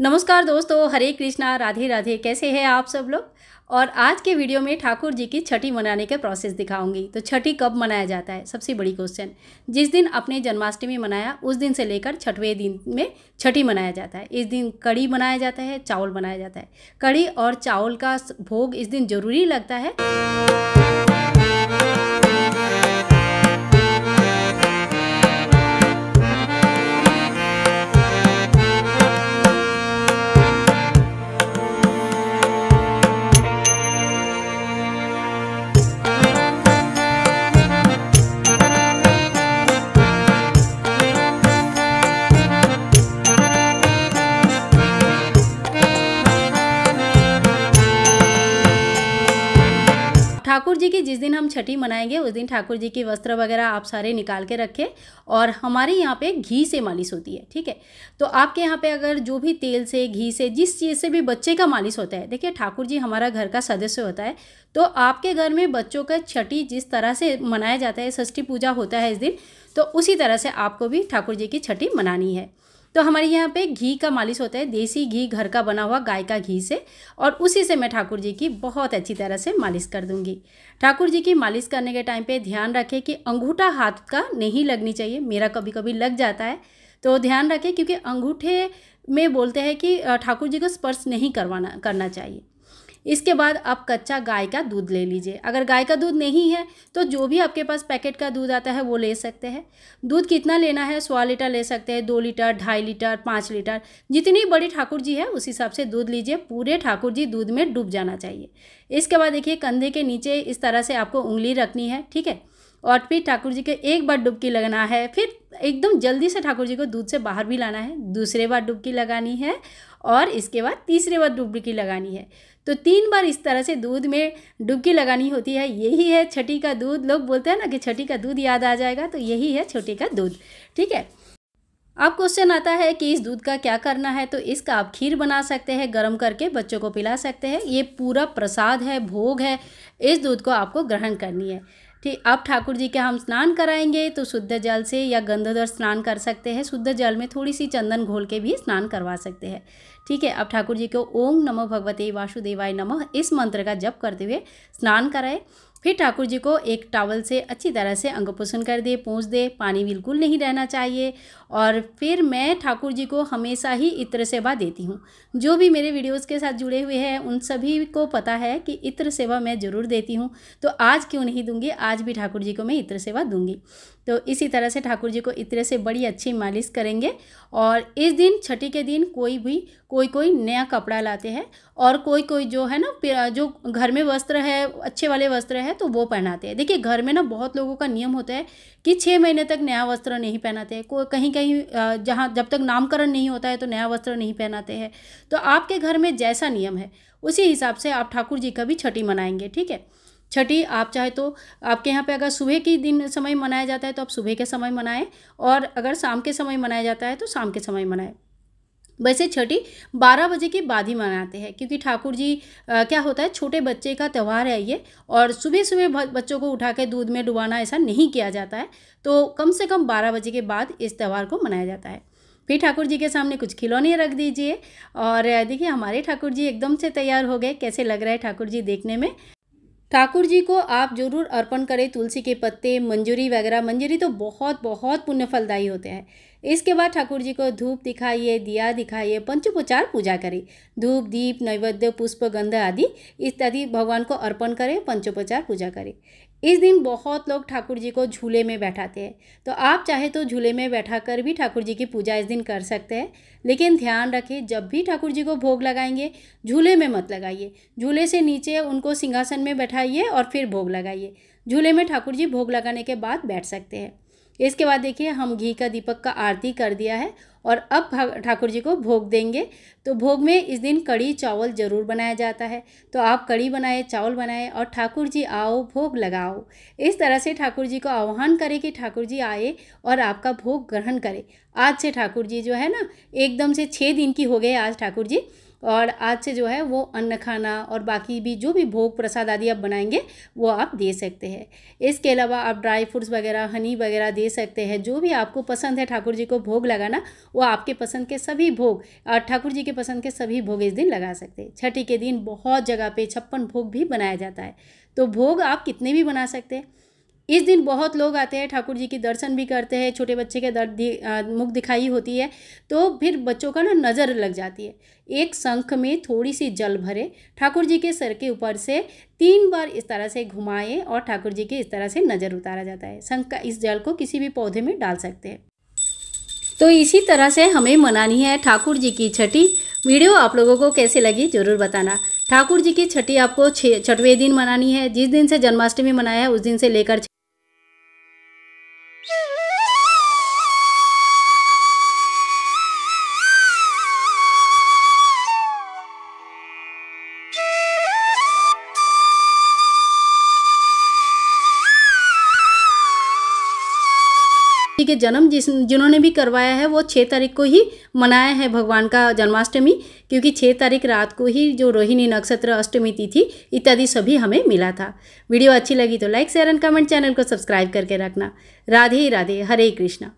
नमस्कार दोस्तों हरे कृष्णा राधे राधे कैसे हैं आप सब लोग और आज के वीडियो में ठाकुर जी की छठी मनाने का प्रोसेस दिखाऊंगी तो छठी कब मनाया जाता है सबसे बड़ी क्वेश्चन जिस दिन अपने जन्माष्टमी मनाया उस दिन से लेकर छठवें दिन में छठी मनाया जाता है इस दिन कड़ी बनाया जाता है चावल बनाया जाता है कड़ी और चावल का भोग इस दिन जरूरी लगता है ठाकुर जी की जिस दिन हम छठी मनाएंगे उस दिन ठाकुर जी के वस्त्र वगैरह आप सारे निकाल के रखें और हमारे यहाँ पे घी से मालिश होती है ठीक है तो आपके यहाँ पे अगर जो भी तेल से घी से जिस चीज़ से भी बच्चे का मालिश होता है देखिए ठाकुर जी हमारा घर का सदस्य होता है तो आपके घर में बच्चों का छठी जिस तरह से मनाया जाता है षष्ठी पूजा होता है इस दिन तो उसी तरह से आपको भी ठाकुर जी की छठी मनानी है तो हमारे यहाँ पे घी का मालिश होता है देसी घी घर का बना हुआ गाय का घी से और उसी से मैं ठाकुर जी की बहुत अच्छी तरह से मालिश कर दूँगी ठाकुर जी की मालिश करने के टाइम पे ध्यान रखें कि अंगूठा हाथ का नहीं लगनी चाहिए मेरा कभी कभी लग जाता है तो ध्यान रखें क्योंकि अंगूठे में बोलते हैं कि ठाकुर जी को स्पर्श नहीं करवाना करना चाहिए इसके बाद आप कच्चा गाय का दूध ले लीजिए अगर गाय का दूध नहीं है तो जो भी आपके पास पैकेट का दूध आता है वो ले सकते हैं दूध कितना लेना है सौ लीटर ले सकते हैं दो लीटर ढाई लीटर पाँच लीटर जितनी बड़ी ठाकुर जी है उस हिसाब से दूध लीजिए पूरे ठाकुर जी दूध में डूब जाना चाहिए इसके बाद देखिए कंधे के नीचे इस तरह से आपको उंगली रखनी है ठीक है और फिर ठाकुर जी के एक बार डुबकी लगाना है फिर एकदम जल्दी से ठाकुर जी को दूध से बाहर भी लाना है दूसरे बार डुबकी लगानी है और इसके बाद तीसरे बार डुबकी लगानी है तो तीन बार इस तरह से दूध में डुबकी लगानी होती है यही है छठी का दूध लोग बोलते हैं ना कि छठी का दूध याद आ जाएगा तो यही है छठी का दूध ठीक है अब क्वेश्चन आता है कि इस दूध का क्या करना है तो इसका आप खीर बना सकते हैं गर्म करके बच्चों को पिला सकते हैं ये पूरा प्रसाद है भोग है इस दूध को आपको ग्रहण करनी है ठीक अब ठाकुर जी के हम स्नान कराएंगे तो शुद्ध जल से या गंधोदर स्नान कर सकते हैं शुद्ध जल में थोड़ी सी चंदन घोल के भी स्नान करवा सकते हैं ठीक है अब ठाकुर जी को ओम नमो भगवते वासुदेवाय नमः इस मंत्र का जप करते हुए स्नान कराए फिर ठाकुर जी को एक टावल से अच्छी तरह से अंग पोषण कर दे पूछ दे पानी बिल्कुल नहीं रहना चाहिए और फिर मैं ठाकुर जी को हमेशा ही इत्र सेवा देती हूँ जो भी मेरे वीडियोस के साथ जुड़े हुए हैं उन सभी को पता है कि इत्र सेवा मैं ज़रूर देती हूँ तो आज क्यों नहीं दूँगी आज भी ठाकुर जी को मैं इत्र सेवा दूँगी तो इसी तरह से ठाकुर जी को इत्र से बड़ी अच्छी मालिश करेंगे और इस दिन छठी के दिन कोई भी कोई कोई नया कपड़ा लाते हैं और कोई कोई जो है ना जो घर में वस्त्र है अच्छे वाले वस्त्र है तो वो पहनाते हैं देखिए घर में ना बहुत लोगों का नियम होता है कि छः महीने तक नया वस्त्र नहीं पहनाते हैं कोई कहीं कहीं जहाँ जब तक नामकरण नहीं होता है तो नया वस्त्र नहीं पहनाते हैं तो आपके घर में जैसा नियम है उसी हिसाब से आप ठाकुर जी का भी छठी मनाएंगे ठीक है छठी आप चाहे तो आपके यहाँ पे अगर सुबह के दिन समय मनाया जाता है तो आप सुबह के समय मनाएं और अगर शाम के समय मनाया जाता है तो शाम के समय मनाएं वैसे छठी बारह बजे के बाद ही मनाते हैं क्योंकि ठाकुर जी आ, क्या होता है छोटे बच्चे का त्यौहार है ये और सुबह सुबह बच्चों को उठा के दूध में डुबाना ऐसा नहीं किया जाता है तो कम से कम बारह बजे के बाद इस त्यौहार को मनाया जाता है फिर ठाकुर जी के सामने कुछ खिलौने रख दीजिए और देखिए हमारे ठाकुर जी एकदम से तैयार हो गए कैसे लग रहा है ठाकुर जी देखने में ठाकुर जी को आप जरूर अर्पण करें तुलसी के पत्ते मंजूरी वगैरह मंजूरी तो बहुत बहुत पुण्यफलदायी होते हैं इसके बाद ठाकुर जी को धूप दिखाइए दिया दिखाइए पंचोपचार पूजा करें धूप दीप नैवेद्य पुष्प गंध आदि इत्यादि भगवान को अर्पण करें पंचोपचार पूजा करें इस दिन बहुत लोग ठाकुर जी को झूले में बैठाते हैं तो आप चाहे तो झूले में बैठा कर भी ठाकुर जी की पूजा इस दिन कर सकते हैं लेकिन ध्यान रखें जब भी ठाकुर जी को भोग लगाएंगे झूले में मत लगाइए झूले से नीचे उनको सिंहासन में बैठाइए और फिर भोग लगाइए झूले में ठाकुर जी भोग लगाने के बाद बैठ सकते हैं इसके बाद देखिए हम घी का दीपक का आरती कर दिया है और अब ठाकुर जी को भोग देंगे तो भोग में इस दिन कड़ी चावल ज़रूर बनाया जाता है तो आप कड़ी बनाए चावल बनाए और ठाकुर जी आओ भोग लगाओ इस तरह से ठाकुर जी को आह्वान करें कि ठाकुर जी आए और आपका भोग ग्रहण करें आज से ठाकुर जी जो है ना एकदम से छः दिन की हो गए आज ठाकुर जी और आज से जो है वो अन्न खाना और बाकी भी जो भी भोग प्रसाद आदि आप बनाएंगे वो आप दे सकते हैं इसके अलावा आप ड्राई फ्रूट्स वगैरह हनी वगैरह दे सकते हैं जो भी आपको पसंद है ठाकुर जी को भोग लगाना वो आपके पसंद के सभी भोग ठाकुर जी के पसंद के सभी भोग इस दिन लगा सकते हैं छठी के दिन बहुत जगह पे छप्पन भोग भी बनाया जाता है तो भोग आप कितने भी बना सकते हैं इस दिन बहुत लोग आते हैं ठाकुर जी के दर्शन भी करते हैं छोटे बच्चे के दर्द मुख दिखाई होती है तो फिर बच्चों का ना नज़र लग जाती है एक शंख में थोड़ी सी जल भरे ठाकुर जी के सर के ऊपर से तीन बार इस तरह से घुमाएं और ठाकुर जी के इस तरह से नज़र उतारा जाता है शंख का इस जल को किसी भी पौधे में डाल सकते हैं तो इसी तरह से हमें मनानी है ठाकुर जी की छठी वीडियो आप लोगों को कैसे लगी जरूर बताना ठाकुर जी की छठी आपको छठवें दिन मनानी है जिस दिन से जन्माष्टमी मनाया है उस दिन से लेकर व्यक्ति के जन्म जिस जिन्होंने भी करवाया है वो छः तारीख को ही मनाया है भगवान का जन्माष्टमी क्योंकि छः तारीख रात को ही जो रोहिणी नक्षत्र अष्टमी तिथि इत्यादि सभी हमें मिला था वीडियो अच्छी लगी तो like share and comment channel को सब्सक्राइब करके रखना राधे राधे हरे कृष्णा